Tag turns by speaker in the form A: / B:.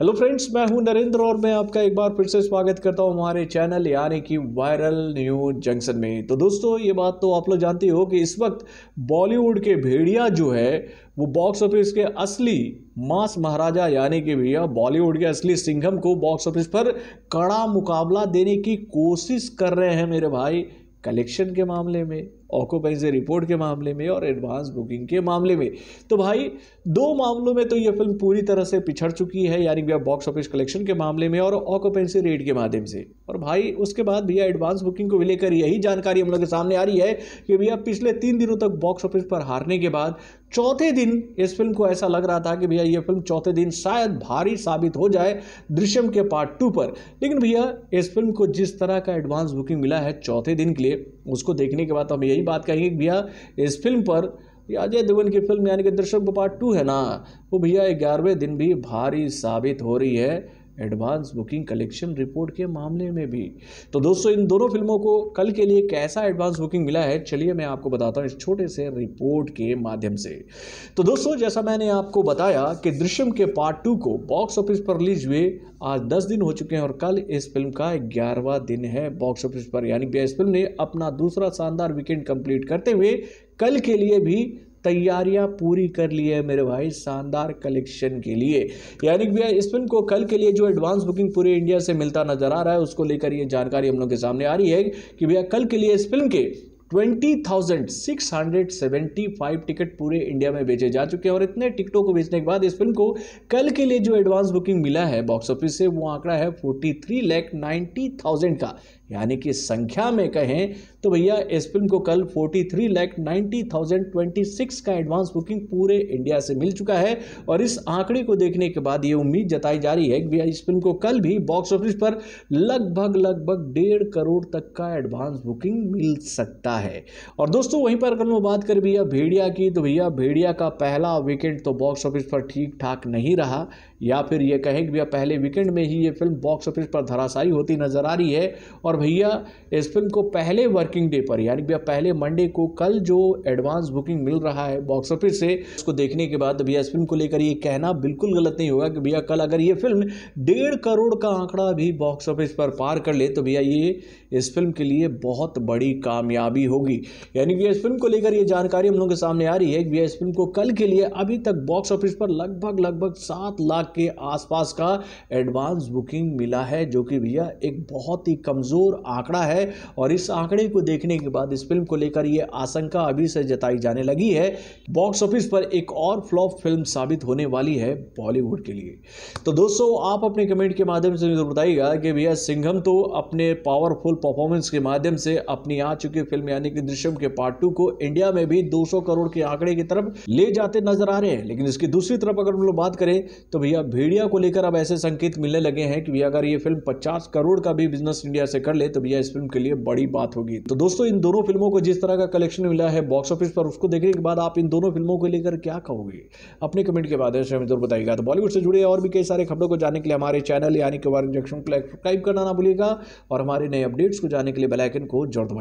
A: hello friends मैं हूं नरेंद्र और मैं आपका एक बार फिर से स्वागत करता हूं हमारे चैनल यानी कि वायरल न्यूज जंक्शन में तो दोस्तों ये बात तो आप लोग जानते हो कि इस वक्त बॉलीवुड के भेड़िया जो है वो बॉक्स ऑफिस के असली मास महाराजा यानी कि भैया बॉलीवुड के असली सिंघम को बॉक्स ऑफिस पर कड़ा मुकाबला देने की कोशिश कर रहे हैं मेरे भाई कलेक्शन के मामले में ऑक्यूपेंसी रिपोर्ट के मामले में और एडवांस बुकिंग के मामले में तो भाई दो मामलों में तो ये फिल्म पूरी तरह से पिछड़ चुकी है यानी भैया बॉक्स ऑफिस कलेक्शन के मामले में और ऑक्यूपेंसी रेट के माध्यम से और भाई उसके बाद भैया एडवांस बुकिंग को लेकर यही जानकारी हम लोग के सामने आ रही है कि भैया पिछले तीन दिनों तक बॉक्स ऑफिस पर हारने के बाद चौथे दिन इस फिल्म को ऐसा लग रहा था कि भैया ये फिल्म चौथे दिन शायद भारी साबित हो जाए दृश्यम के पार्ट टू पर लेकिन भैया इस फिल्म को जिस तरह का एडवांस बुकिंग मिला है चौथे दिन के लिए उसको देखने के बाद तो हम यही यही बात कहेंगे भैया इस फिल्म पर अजय देवगन की फिल्म यानी कि दर्शक पार्ट टू है ना वो भैया ग्यारहवें दिन भी भारी साबित हो रही है एडवांस बुकिंग कलेक्शन रिपोर्ट के मामले में भी तो दोस्तों इन दोनों फिल्मों को कल के लिए कैसा एडवांस बुकिंग मिला है चलिए मैं आपको बताता हूँ इस छोटे से रिपोर्ट के माध्यम से तो दोस्तों जैसा मैंने आपको बताया कि दृश्यम के पार्ट टू को बॉक्स ऑफिस पर रिलीज हुए आज दस दिन हो चुके हैं और कल इस फिल्म का ग्यारहवा दिन है बॉक्स ऑफिस पर यानी कि इस फिल्म ने अपना दूसरा शानदार वीकेंड कंप्लीट करते हुए कल के लिए भी तैयारियां पूरी कर ली है मेरे भाई शानदार कलेक्शन के लिए यानी कि भैया इस फिल्म को कल के लिए जो एडवांस बुकिंग पूरे इंडिया से मिलता नजर आ रहा है उसको लेकर ये जानकारी हम लोग के सामने आ रही है कि भैया कल के लिए इस फिल्म के 20,675 टिकट पूरे इंडिया में बेचे जा चुके हैं और इतने टिकटों को बेचने के बाद इस फिल्म को कल के लिए जो एडवांस बुकिंग मिला है बॉक्स ऑफिस से वो आंकड़ा है 43 लाख 90,000 का यानी कि संख्या में कहें तो भैया इस फिल्म को कल forty three lakh ninety thousand twenty six का एडवांस बुकिंग पूरे इंडिया से मिल चुका है और इस आंकड़े को देखने के बाद ये उम्मीद जताई जा रही है कि भैया इस फिल्म को कल भी बॉक्स ऑफिस पर लगभग लगभग डेढ़ करोड़ तक का एडवांस बुकिंग मिल सकता है और दोस्तों वहीं पर अगर मैं बात करें भैया भेड़िया की तो भैया भेड़िया का पहला वीकेंड तो बॉक्स ऑफिस पर ठीक ठाक नहीं रहा या फिर ये कहें कि भैया पहले वीकेंड में ही ये फिल्म बॉक्स ऑफिस पर धराशायी होती नजर आ रही है और भैया इस फिल्म को पहले वर्किंग डे पर यानी भैया पहले मंडे को कल जो एडवांस बुकिंग मिल रहा है बॉक्स ऑफिस से उसको देखने के बाद भैया फिल्म को लेकर ये कहना बिल्कुल गलत नहीं होगा कि भैया कल अगर ये फिल्म डेढ़ करोड़ का आंकड़ा भी बॉक्स ऑफिस पर पार कर ले तो भैया ये इस फिल्म के लिए बहुत बड़ी कामयाबी होगी यानी कि इस फिल्म को लेकर ये जानकारी हम लोगों के सामने आ रही है कि भैया इस फिल्म को कल के लिए अभी तक बॉक्स ऑफिस पर लगभग लगभग सात लाख के आसपास का एडवांस बुकिंग मिला है जो कि भैया एक बहुत ही कमज़ोर कमज़ोर आंकड़ा है और इस आंकड़े को देखने के बाद इस फिल्म को लेकर यह आशंका अभी से जताई जाने लगी है बॉक्स ऑफिस पर एक और फ्लॉप फिल्म साबित होने वाली है बॉलीवुड के लिए तो दोस्तों आप अपने कमेंट के माध्यम से जरूर बताइएगा कि भैया सिंघम तो अपने पावरफुल परफॉर्मेंस के माध्यम से अपनी आ चुकी फिल्म यानी कि दृश्यम के पार्ट टू को इंडिया में भी 200 करोड़ के आंकड़े की तरफ ले जाते नजर आ रहे हैं लेकिन इसकी दूसरी तरफ अगर हम लोग बात करें तो भैया भेड़िया को लेकर अब ऐसे संकेत मिलने लगे हैं कि भैया अगर ये फिल्म पचास करोड़ का भी बिजनेस इंडिया से कर ले तो भैया इस फिल्म के लिए बड़ी बात होगी तो दोस्तों इन दोनों फिल्मों को जिस तरह का कलेक्शन मिला है बॉक्स ऑफिस पर उसको देखने के बाद आप इन दोनों फिल्मों को लेकर क्या कहोगे अपने कमेंट के बाद जरूर तो बताइएगा तो बॉलीवुड से जुड़े और भी कई सारे खबरों को जानने के लिए हमारे चैनल यानी कि वार इंजेक्शन को सब्सक्राइब करना ना भूलिएगा और हमारे नए अपडेट्स को जानने के लिए बेलाइकन को जोड़ जरूर